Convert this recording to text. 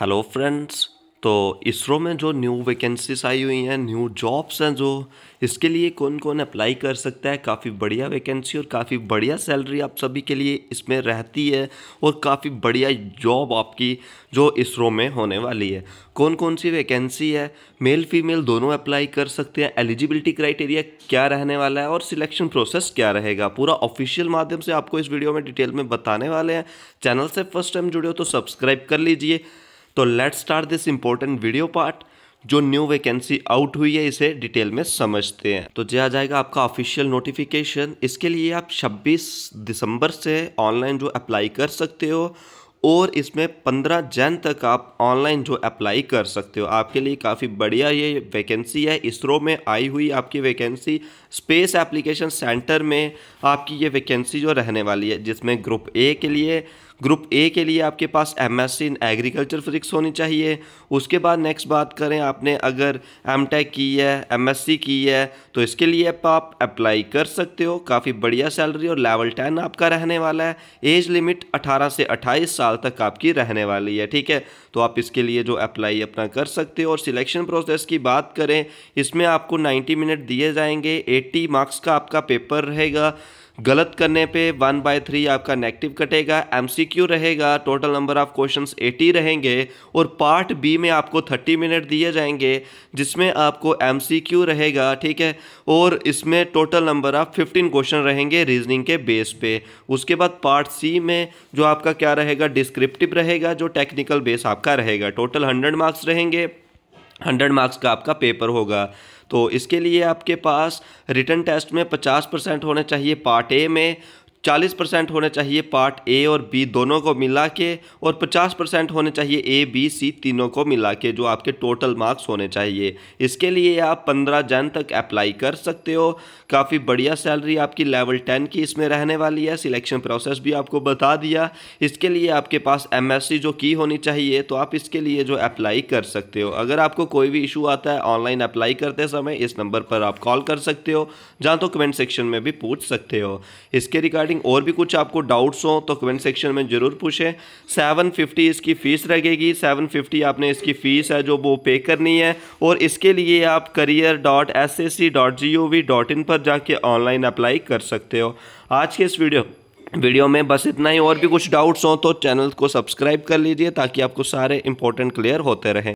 hello friends तो इसरो में जो न्यू वैकेंसीज आई हुई हैं न्यू जॉब्स हैं जो इसके लिए कौन कौन अप्लाई कर सकता है काफ़ी बढ़िया वैकेंसी और काफ़ी बढ़िया सैलरी आप सभी के लिए इसमें रहती है और काफ़ी बढ़िया जॉब आपकी जो इसरो में होने वाली है कौन कौन सी वैकेंसी है मेल फीमेल दोनों अप्लाई कर सकते हैं एलिजिबिलिटी क्राइटेरिया क्या रहने वाला है और सिलेक्शन प्रोसेस क्या रहेगा पूरा ऑफिशियल माध्यम से आपको इस वीडियो में डिटेल में बताने वाले हैं चैनल से फर्स्ट टाइम जुड़े हो तो सब्सक्राइब कर लीजिए तो let start this important video part जो न्यू वैकेंसी आउट हुई है इसे डिटेल में समझते हैं तो जो आ जाएगा आपका ऑफिशियल नोटिफिकेशन इसके लिए आप 26 दिसंबर से ऑनलाइन जो अप्लाई कर सकते हो और इसमें 15 जन तक आप ऑनलाइन जो अप्लाई कर सकते हो आपके लिए काफ़ी बढ़िया ये वैकेंसी है इसरो में आई हुई आपकी वैकेंसी स्पेस एप्लीकेशन सेंटर में आपकी ये वैकेंसी जो रहने वाली है जिसमें ग्रुप ए के लिए ग्रुप ए के लिए आपके पास M S C in agriculture physics होनी चाहिए उसके बाद नेक्स्ट बात करें आपने अगर एम टेक की है एम एस सी की है तो इसके लिए आप अप्लाई कर सकते हो काफ़ी बढ़िया सैलरी और लेवल टेन आपका रहने वाला है एज लिमिट अठारह से अट्ठाईस साल तक आपकी रहने वाली है ठीक है तो आप इसके लिए जो अप्लाई अपना कर सकते हो और सिलेक्शन प्रोसेस की बात करें इसमें आपको नाइन्टी मिनट दिए जाएंगे एट्टी मार्क्स का आपका पेपर रहेगा गलत करने पे वन बाय थ्री आपका नेगेटिव कटेगा एमसीक्यू रहेगा total number of questions eighty रहेंगे और पार्ट बी में आपको थर्टी मिनट दिए जाएंगे जिसमें आपको एमसीक्यू रहेगा ठीक है और इसमें total number of fifteen question रहेंगे रीजनिंग के बेस पे उसके बाद पार्ट सी में जो आपका क्या रहेगा डिस्क्रिप्टिव रहेगा जो टेक्निकल बेस आपका रहेगा टोटल हंड्रेड मार्क्स रहेंगे हंड्रेड मार्क्स का आपका पेपर होगा तो इसके लिए आपके पास रिटर्न टेस्ट में पचास परसेंट होने चाहिए पार्ट ए में चालीस परसेंट होने चाहिए पार्ट ए और बी दोनों को मिला के और पचास परसेंट होने चाहिए ए बी सी तीनों को मिला के जो आपके टोटल मार्क्स होने चाहिए इसके लिए आप पंद्रह जन तक अप्लाई कर सकते हो काफ़ी बढ़िया सैलरी आपकी लेवल टेन की इसमें रहने वाली है सिलेक्शन प्रोसेस भी आपको बता दिया इसके लिए आपके पास एम जो की होनी चाहिए तो आप इसके लिए जो अप्लाई कर सकते हो अगर आपको कोई भी इशू आता है ऑनलाइन अप्लाई करते समय इस नंबर पर आप कॉल कर सकते हो जहाँ तो कमेंट सेक्शन में भी पूछ सकते हो इसके रिगार्ड रिगार्डिंग और भी कुछ आपको डाउट्स हो तो कमेंट सेक्शन में ज़रूर पूछें सेवन फिफ्टी इसकी फ़ीस रहेगी सेवन फिफ्टी आपने इसकी फ़ीस है जो वो पे करनी है और इसके लिए आप career dot S S C dot G O V dot in पर जाके ऑनलाइन अप्लाई कर सकते हो आज के इस वीडियो वीडियो में बस इतना ही और भी कुछ डाउट्स हों तो चैनल को सब्सक्राइब कर लीजिए ताकि आपको सारे इंपॉर्टेंट क्लियर होते रहें